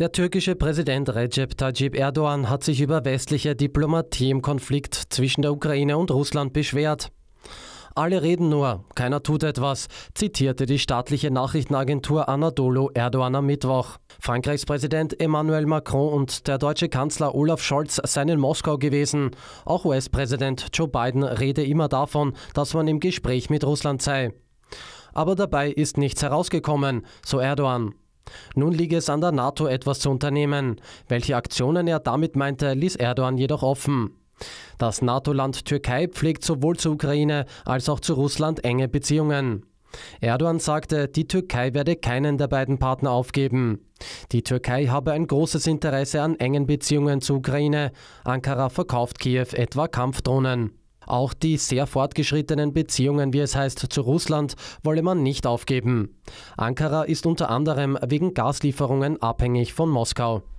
Der türkische Präsident Recep Tayyip Erdogan hat sich über westliche Diplomatie im Konflikt zwischen der Ukraine und Russland beschwert. Alle reden nur, keiner tut etwas, zitierte die staatliche Nachrichtenagentur Anadolu Erdogan am Mittwoch. Frankreichs Präsident Emmanuel Macron und der deutsche Kanzler Olaf Scholz seien in Moskau gewesen. Auch US-Präsident Joe Biden rede immer davon, dass man im Gespräch mit Russland sei. Aber dabei ist nichts herausgekommen, so Erdogan. Nun liege es an der NATO, etwas zu unternehmen. Welche Aktionen er damit meinte, ließ Erdogan jedoch offen. Das NATO-Land Türkei pflegt sowohl zur Ukraine als auch zu Russland enge Beziehungen. Erdogan sagte, die Türkei werde keinen der beiden Partner aufgeben. Die Türkei habe ein großes Interesse an engen Beziehungen zur Ukraine. Ankara verkauft Kiew etwa Kampfdrohnen. Auch die sehr fortgeschrittenen Beziehungen, wie es heißt, zu Russland wolle man nicht aufgeben. Ankara ist unter anderem wegen Gaslieferungen abhängig von Moskau.